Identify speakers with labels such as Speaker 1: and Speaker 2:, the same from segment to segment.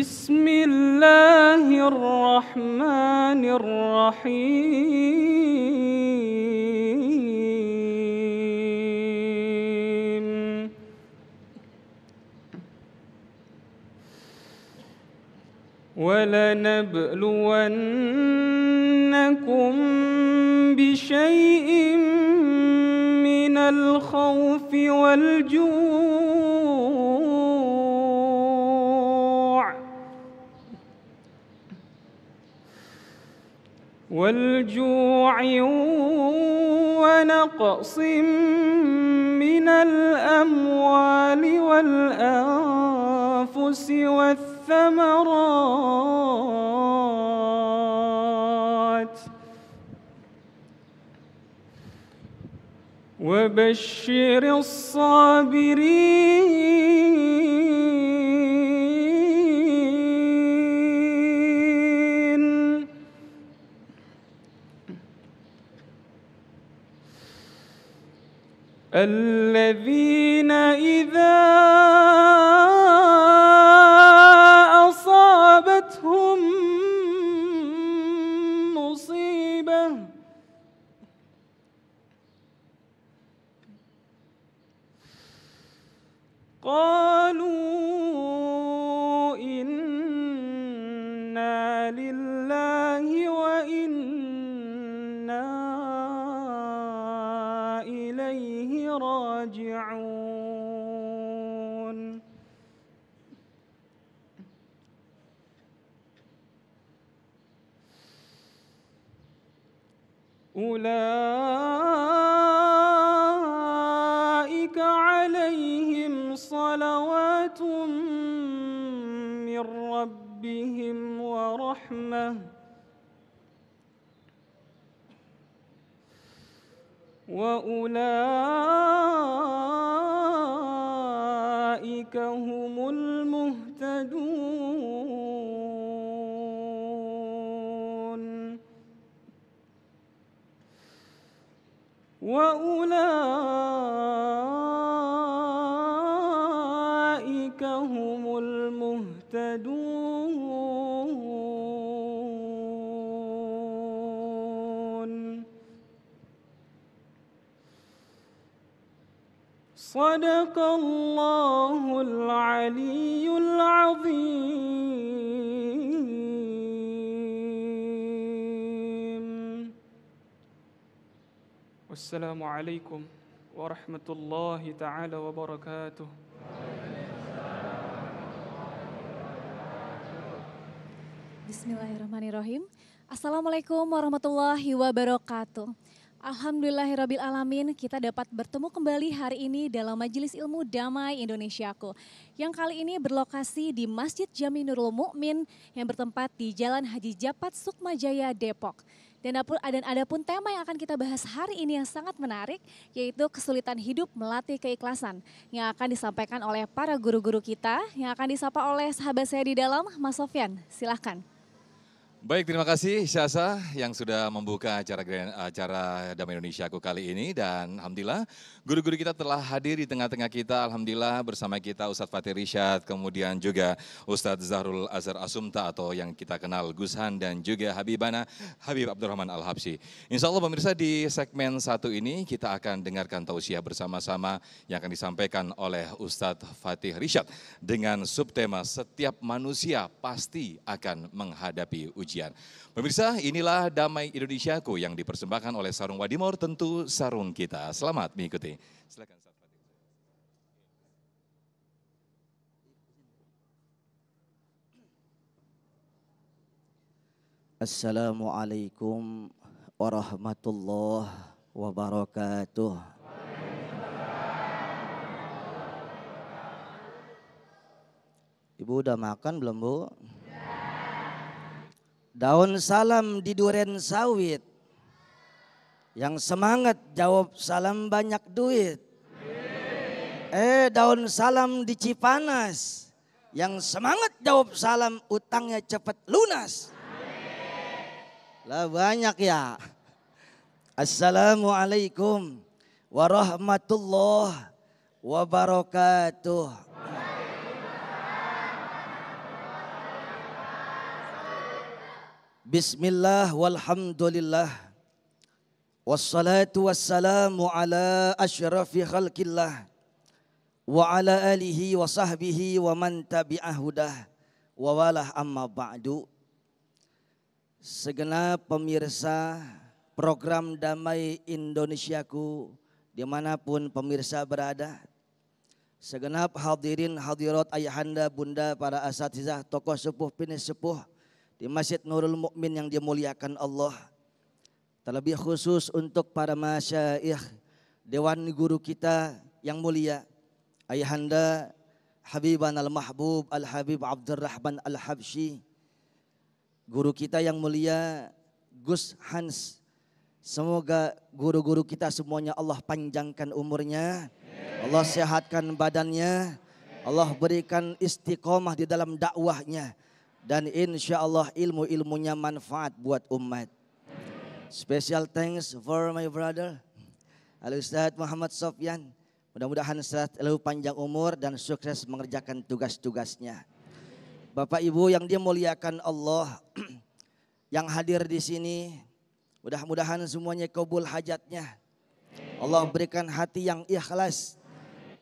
Speaker 1: بسم الله الرحمن الرحيم ولنبلونكم بشيء من الخوف والجوع والجوع ونقص من الأموال والأنفس والثمرات وبشر الصابرين الذين إذا إليه راجعون أولئك عليهم صلوات من ربهم ورحمه وأولئك هم صدق الله العلي العظيم والسلام عليكم ورحمة الله تعالى وبركاته
Speaker 2: Bismillahirrahmanirrahim. Assalamualaikum warahmatullahi wabarakatuh. Alhamdulillahirabbil alamin, kita dapat bertemu kembali hari ini dalam Majelis Ilmu Damai Indonesiaku. Yang kali ini berlokasi di Masjid Jami Nurul Mukmin yang bertempat di Jalan Haji Japat Sukmajaya Depok. Dan ada, dan pun tema yang akan kita bahas hari ini yang sangat menarik, yaitu kesulitan hidup melatih keikhlasan. Yang akan disampaikan oleh para guru-guru kita, yang akan disapa oleh sahabat saya di dalam, Mas Sofyan. Silahkan.
Speaker 3: Baik, terima kasih Syasa yang sudah membuka acara acara Damai Indonesia aku kali ini dan alhamdulillah guru-guru kita telah hadir di tengah-tengah kita. Alhamdulillah bersama kita Ustadz Fatih Rishad, kemudian juga Ustadz Zahrul Azhar Asumta atau yang kita kenal Gus Han dan juga Habibana Habib Abdurrahman al Habsi. Insya Allah pemirsa di segmen satu ini kita akan dengarkan tausiah bersama-sama yang akan disampaikan oleh Ustadz Fatih Rishad dengan subtema setiap manusia pasti akan menghadapi ujian pujian. Pemirsa, inilah damai Indonesiaku yang dipersembahkan oleh Sarung Wadimor, tentu sarung kita. Selamat mengikuti. Silakan.
Speaker 2: Assalamualaikum warahmatullahi wabarakatuh. Ibu udah makan belum, Bu? Daun salam di duren sawit. Yang semangat jawab salam banyak duit. Eh daun salam di Cipanas. Yang semangat jawab salam utangnya cepat lunas. Lah banyak ya. Assalamualaikum warahmatullahi wabarakatuh. Bismillah walhamdulillah Wassalatu wassalamu ala ashrafi khalqillah Wa ala alihi wa sahbihi wa man tabi'ahudah Wa walah amma ba'du Segenap pemirsa program Damai Indonesiaku Dimanapun pemirsa berada Segenap hadirin hadirat ayahanda bunda para asatizah tokoh sepuh pinis sepuh di Masjid Nurul Mukmin yang dimuliakan Allah. Terlebih khusus untuk para masyaikh, dewan guru kita yang mulia, Ayahanda Habiban Al-Mahbub Al-Habib Abdurrahman Al-Habsyi, guru kita yang mulia Gus Hans. Semoga guru-guru kita semuanya Allah panjangkan umurnya, Allah sehatkan badannya, Allah berikan istiqomah di dalam dakwahnya. Dan insya Allah ilmu-ilmunya manfaat buat umat. Special thanks for my brother. Al-Ustaz Muhammad Sofyan. Mudah-mudahan selalu panjang umur dan sukses mengerjakan tugas-tugasnya. Bapak Ibu yang dimuliakan Allah, yang hadir di sini, mudah-mudahan semuanya kabul hajatnya. Allah berikan hati yang ikhlas.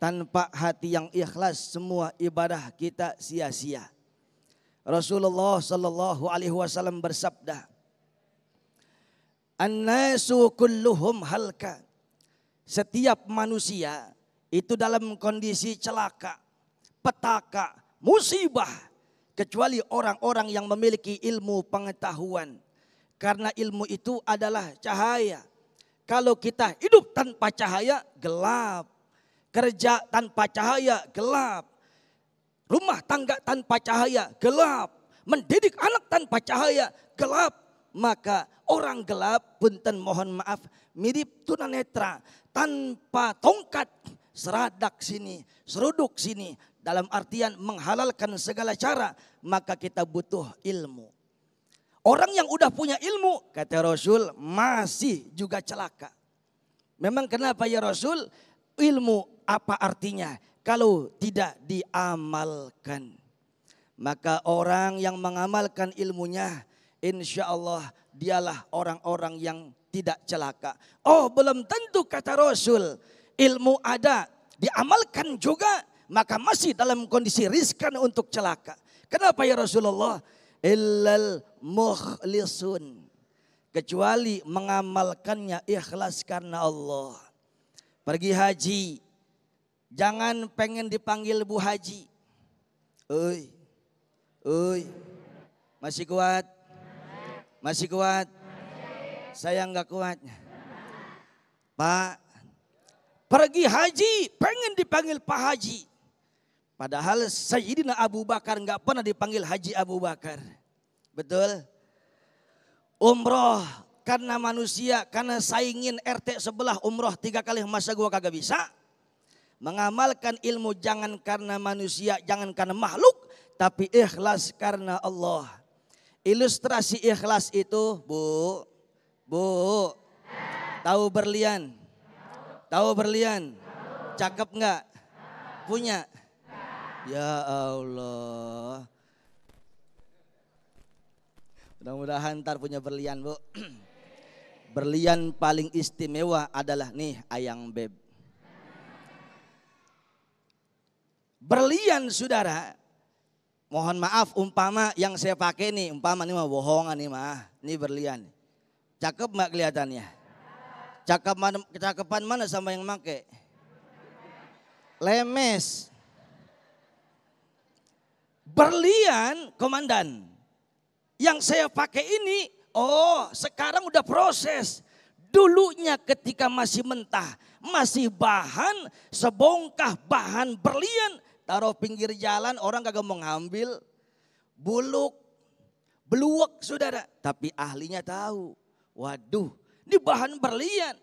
Speaker 2: Tanpa hati yang ikhlas, semua ibadah kita sia-sia. Rasulullah sallallahu alaihi wasallam bersabda, "An-nasu kulluhum halka." Setiap manusia itu dalam kondisi celaka, petaka, musibah kecuali orang-orang yang memiliki ilmu pengetahuan. Karena ilmu itu adalah cahaya. Kalau kita hidup tanpa cahaya, gelap. Kerja tanpa cahaya, gelap rumah tangga tanpa cahaya gelap, mendidik anak tanpa cahaya gelap, maka orang gelap punten mohon maaf mirip tunanetra tanpa tongkat seradak sini, seruduk sini dalam artian menghalalkan segala cara, maka kita butuh ilmu. Orang yang udah punya ilmu, kata Rasul, masih juga celaka. Memang kenapa ya Rasul? Ilmu apa artinya? kalau tidak diamalkan. Maka orang yang mengamalkan ilmunya, insya Allah dialah orang-orang yang tidak celaka. Oh belum tentu kata Rasul, ilmu ada, diamalkan juga, maka masih dalam kondisi riskan untuk celaka. Kenapa ya Rasulullah? Illal mukhlisun. Kecuali mengamalkannya ikhlas karena Allah. Pergi haji, Jangan pengen dipanggil Bu Haji. Oi. Oi. Masih kuat? Masih kuat? Saya nggak kuat. Pak, pergi haji, pengen dipanggil Pak Haji. Padahal Sayyidina Abu Bakar nggak pernah dipanggil Haji Abu Bakar. Betul? Umroh karena manusia, karena saingin RT sebelah umroh tiga kali masa gua kagak bisa Mengamalkan ilmu jangan karena manusia, jangan karena makhluk, tapi ikhlas karena Allah. Ilustrasi ikhlas itu, Bu, Bu, tahu berlian, tahu berlian, cakep enggak? Punya? Ya Allah. Mudah-mudahan ntar punya berlian, Bu. berlian paling istimewa adalah nih ayang beb. Berlian saudara, mohon maaf umpama yang saya pakai ini, umpama ini mah bohongan nih mah, ini berlian. Cakep mbak kelihatannya? Cakep mana, kecakepan mana sama yang make? Lemes. Berlian komandan. Yang saya pakai ini, oh sekarang udah proses. Dulunya ketika masih mentah, masih bahan sebongkah bahan berlian Taruh pinggir jalan orang kagak mau ngambil. Buluk. Beluak saudara. Tapi ahlinya tahu. Waduh ini bahan berlian.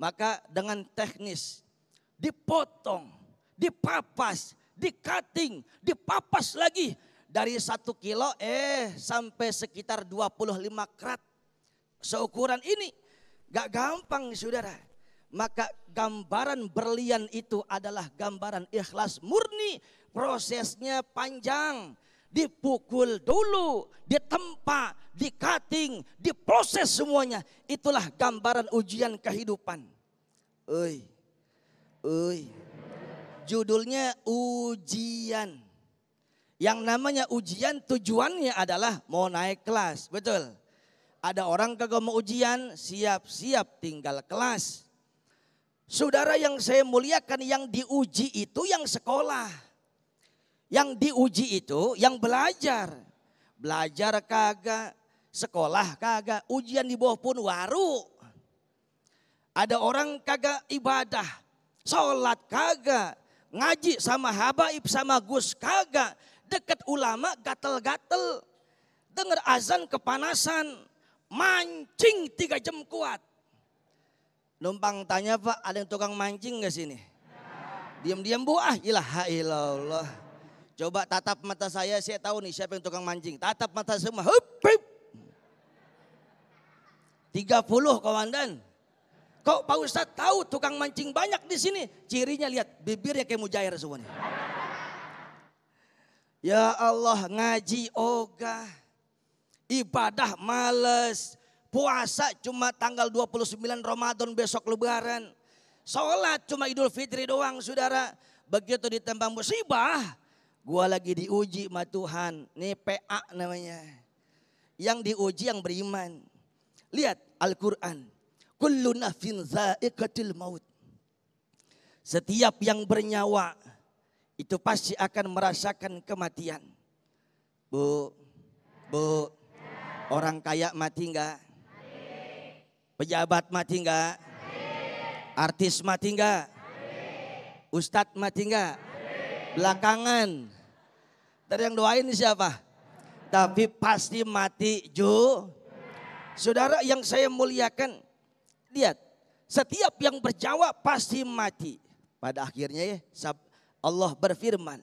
Speaker 2: Maka dengan teknis dipotong, dipapas, dikating, dipapas lagi. Dari satu kilo eh sampai sekitar 25 krat. Seukuran ini gak gampang saudara maka gambaran berlian itu adalah gambaran ikhlas murni. Prosesnya panjang, dipukul dulu, ditempa, dikating, diproses semuanya. Itulah gambaran ujian kehidupan. Oi. Oi. Judulnya ujian. Yang namanya ujian tujuannya adalah mau naik kelas, betul. Ada orang kagak mau ujian, siap-siap tinggal kelas Saudara yang saya muliakan yang diuji itu yang sekolah. Yang diuji itu yang belajar. Belajar kagak, sekolah kagak, ujian di bawah pun waru. Ada orang kagak ibadah, sholat kagak, ngaji sama habaib sama gus kagak, Dekat ulama gatel-gatel, dengar azan kepanasan, mancing tiga jam kuat. Numpang tanya pak, ada yang tukang mancing gak sini? Diam-diam bu, ah ilaha Allah. Coba tatap mata saya, saya tahu nih siapa yang tukang mancing. Tatap mata semua, hup, hup. 30 komandan. Kok Pak Ustadz tahu tukang mancing banyak di sini? Cirinya lihat, bibirnya kayak mujair semuanya. Ya Allah, ngaji ogah. Ibadah males Puasa cuma tanggal 29 Ramadan besok lebaran. Sholat cuma Idul Fitri doang saudara. Begitu ditembang musibah, gua lagi diuji sama Tuhan. Ini PA namanya. Yang diuji yang beriman. Lihat Al-Quran. Kullu nafin za'ikatil maut. Setiap yang bernyawa itu pasti akan merasakan kematian. Bu, bu, orang kaya mati enggak? Pejabat mati enggak? Artis mati enggak? Ustadz mati enggak? Belakangan. Dari yang doain siapa? Tapi pasti mati ju. Saudara yang saya muliakan, lihat. Setiap yang berjawab pasti mati. Pada akhirnya ya, Allah berfirman.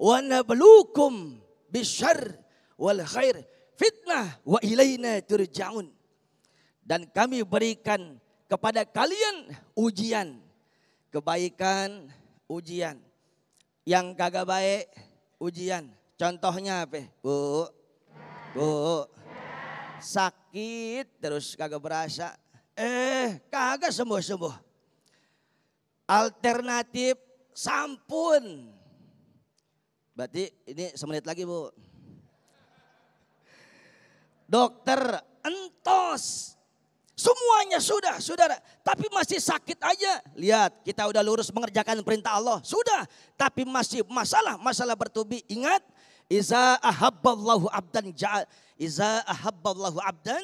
Speaker 2: Wa nablukum bisyar wal khair fitnah wa ilaina turja'un dan kami berikan kepada kalian ujian kebaikan ujian yang kagak baik ujian contohnya apa bu bu sakit terus kagak berasa eh kagak sembuh sembuh alternatif sampun berarti ini semenit lagi bu dokter entos Semuanya sudah, saudara. Tapi masih sakit aja. Lihat, kita udah lurus mengerjakan perintah Allah. Sudah, tapi masih masalah. Masalah bertubi. Ingat, Iza ahabballahu abdan ja'al. Iza ahabballahu abdan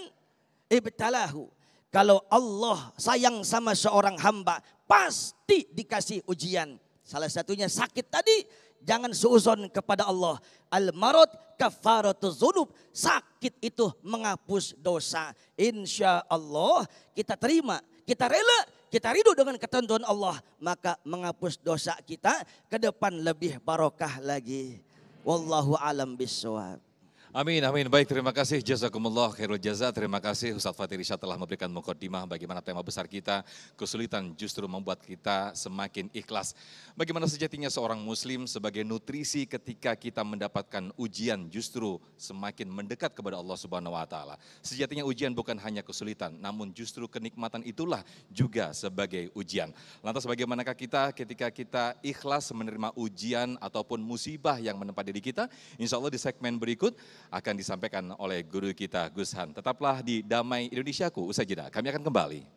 Speaker 2: ibtalahu. Kalau Allah sayang sama seorang hamba, pasti dikasih ujian. Salah satunya sakit tadi Jangan suuzon kepada Allah. Al-marad kafaratu dzunub. Sakit itu menghapus dosa. Insya Allah kita terima, kita rela, kita ridho dengan ketentuan Allah. Maka menghapus dosa kita ke depan lebih barokah lagi. Wallahu alam bisawab.
Speaker 3: Amin, amin. Baik, terima kasih. Jazakumullah khairul jaza. Terima kasih Ustaz Fatih Risha telah memberikan mukaddimah bagaimana tema besar kita, kesulitan justru membuat kita semakin ikhlas. Bagaimana sejatinya seorang muslim sebagai nutrisi ketika kita mendapatkan ujian justru semakin mendekat kepada Allah Subhanahu wa taala. Sejatinya ujian bukan hanya kesulitan, namun justru kenikmatan itulah juga sebagai ujian. Lantas bagaimanakah kita ketika kita ikhlas menerima ujian ataupun musibah yang menempa diri kita? Insya Allah di segmen berikut akan disampaikan oleh guru kita Gus Han. Tetaplah di Damai Indonesiaku usai jeda. Kami akan kembali.